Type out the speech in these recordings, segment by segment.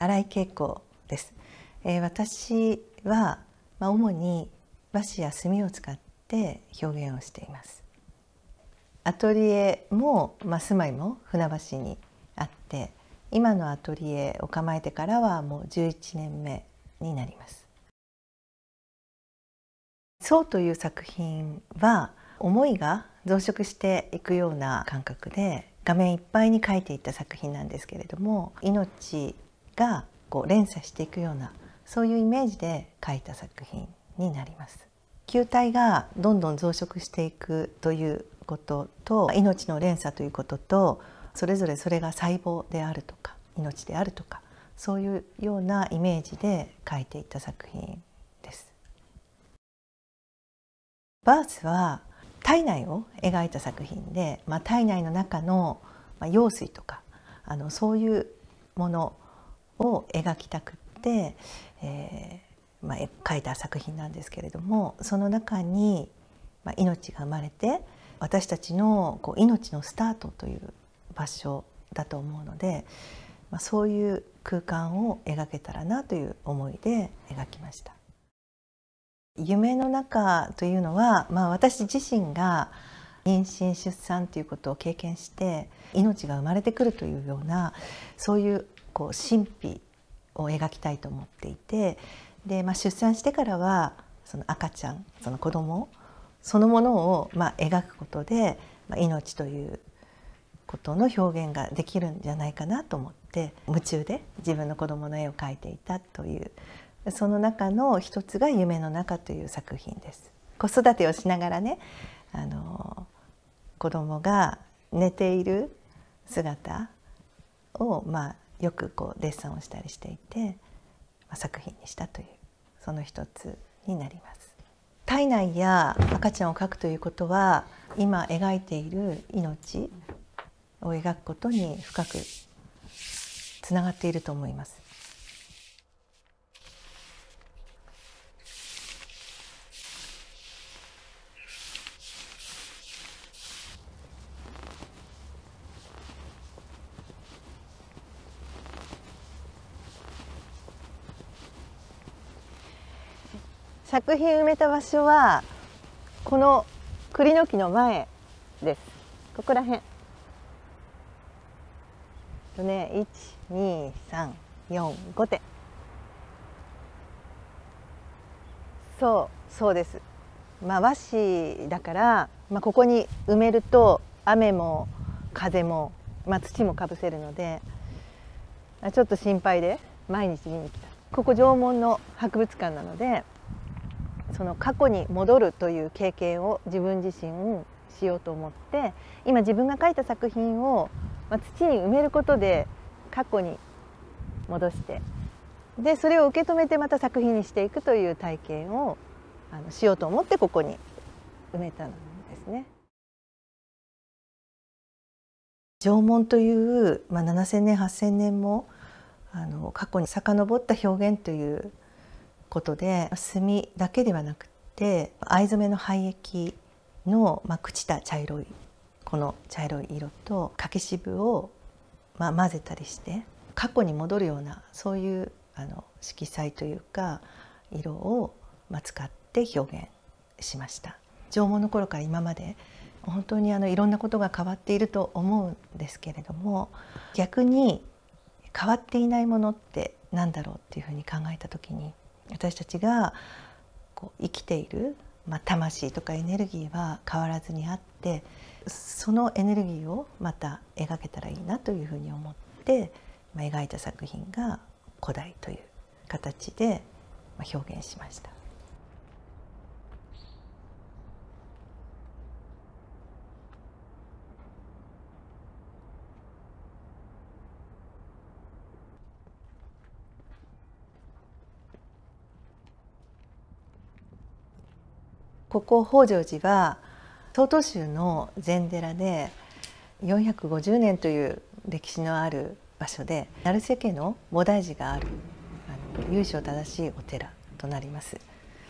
新井恵子です、えー、私は、まあ、主に和紙や墨を使って表現をしていますアトリエも、まあ、住まいも船橋にあって今のアトリエを構えてからはもう11年目になります「そう」という作品は思いが増殖していくような感覚で画面いっぱいに描いていった作品なんですけれども命がこう連鎖していくようなそういうイメージで書いた作品になります。球体がどんどん増殖していくということと命の連鎖ということとそれぞれそれが細胞であるとか命であるとかそういうようなイメージで書いていった作品です。バースは体内を描いた作品で、まあ、体内の中の、まあ、羊水とかあのそういうものを描きたくって、えーまあ、描いた作品なんですけれどもその中に、まあ、命が生まれて私たちのこう命のスタートという場所だと思うので、まあ、そういう空間を描けたらなという思いで描きました。夢の中というのは、まあ、私自身が妊娠出産ということを経験して命が生まれてくるというようなそういうこう神秘を描きたいと思っていてで、まあ、出産してからはその赤ちゃんその子供そのものをまあ描くことで、まあ、命ということの表現ができるんじゃないかなと思って夢中で自分の子供の絵を描いていたというその中の一つが「夢の中」という作品です。子育てをしながらねあの子供が寝ている姿をまあよくこうデッサンをしたりしていて、まあ、作品にしたというその一つになります。体内や赤ちゃんを描くということは今描いている命を描くことに深くつながっていると思います。作品埋めた場所はこの栗の木の前ですここら辺とね12345点そうそうですまあ和紙だから、まあ、ここに埋めると雨も風も、まあ、土もかぶせるのでちょっと心配で毎日見に来たここ縄文の博物館なのでその過去に戻るという経験を自分自身しようと思って今自分が書いた作品を、ま土に埋めることで過去に戻してでそれを受け止めてまた作品にしていくという体験をあのしようと思ってここに埋めたんですね。縄文という、まあ、7,000年8,000年もあの過去に遡った表現ということで墨だけではなくて藍染めの廃液の、まあ、朽ちた茶色いこの茶色い色と掛け渋を、まあ、混ぜたりして過去に戻るようなそういうあの色彩というか色を、まあ、使って表現しました。縄文の頃から今まで本当にあのいろんなことが変わっていると思うんですけれども逆に変わっていないものってなんだろうっていうふうに考えた時に私たちがこう生きている、まあ、魂とかエネルギーは変わらずにあってそのエネルギーをまた描けたらいいなというふうに思って、まあ、描いた作品が古代という形で表現しました。ここ北条寺は曹洞宗の禅寺で450年という歴史のある場所で成瀬家の菩提寺があるあの由緒正しいお寺となります。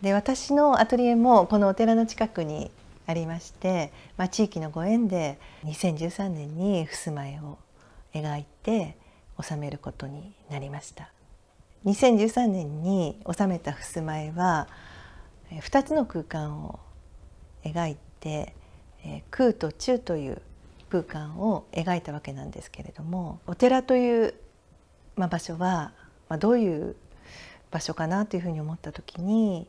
で私のアトリエもこのお寺の近くにありまして、まあ、地域のご縁で2013年に襖絵を描いて収めることになりました2013年に収めた襖絵は2つの空間を描いて空と中という空間を描いたわけなんですけれどもお寺という、まあ、場所は、まあ、どういう場所かなというふうに思った時に、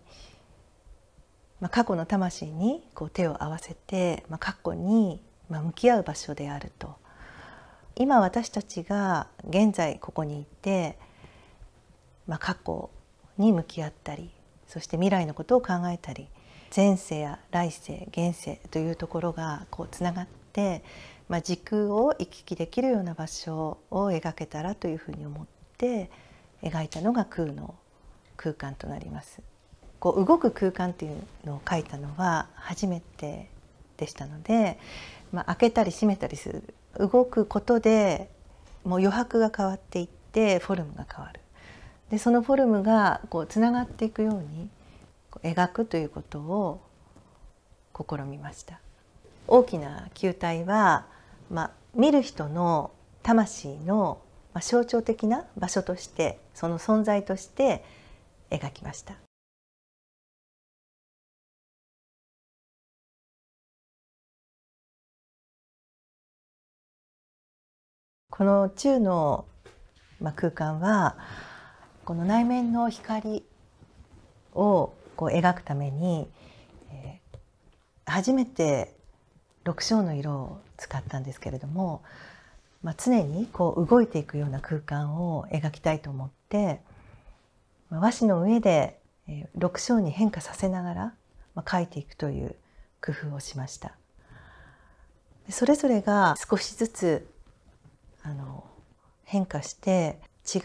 まあ、過去の魂にこう手を合わせて、まあ、過去に向き合う場所であると今私たちが現在ここにいて、まあ、過去に向き合ったりそして未来のことを考えたり前世や来世現世というところがこうつながって、まあ、時空を行き来できるような場所を描けたらというふうに思って描いたのが空の空間となります。こう動く空間っていうのを描いたのは初めてでしたので、まあ、開けたり閉めたりする動くことでもう余白が変わっていってフォルムが変わるでそのフォルムがこうつながっていくように描くということを試みました大きな球体は、まあ、見る人の魂の象徴的な場所としてその存在として描きました。この宙の空間はこの内面の光をこう描くために、えー、初めて6章の色を使ったんですけれども、まあ、常にこう動いていくような空間を描きたいと思って、まあ、和紙の上で6章に変化させながら、まあ、描いていくという工夫をしました。それぞれが少しずつあの変化して違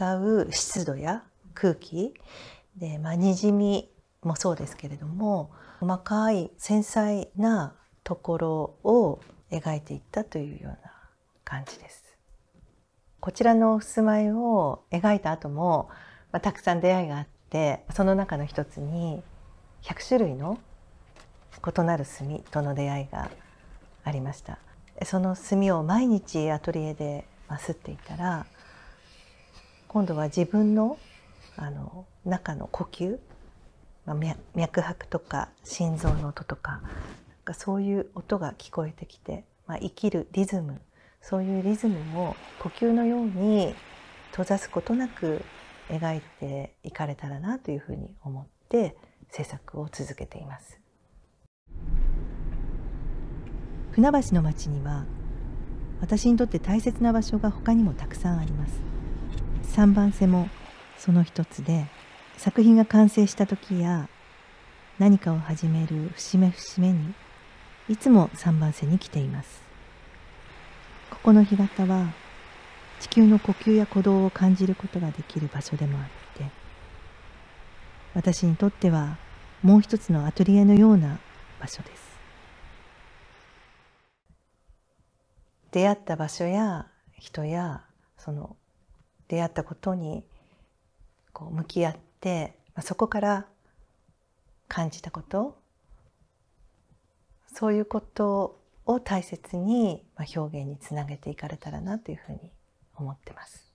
う湿度や空気で、まあ、にじみもそうですけれども細かい繊細なところを描いていったというような感じです。こちらの住まいを描いた後も、まあ、たくさん出会いがあってその中の一つに100種類の異なる墨との出会いがありましたその墨を毎日アトリエで擦っていたら今度は自分のあの中の呼吸、まあ、脈拍とか心臓の音とかかそういう音が聞こえてきて、まあ、生きるリズムそういうリズムを呼吸のように閉ざすことなく描いていかれたらなというふうに思って制作を続けています船橋の町には私にとって大切な場所が他にもたくさんあります三番瀬もその一つで作品が完成した時や何かを始める節目節目にいつも3番線に来ていますここの干潟は地球の呼吸や鼓動を感じることができる場所でもあって私にとってはもう一つのアトリエのような場所です出会った場所や人やその出会ったことにこう向き合ってそこから感じたことそういうことを大切に表現につなげていかれたらなというふうに思ってます。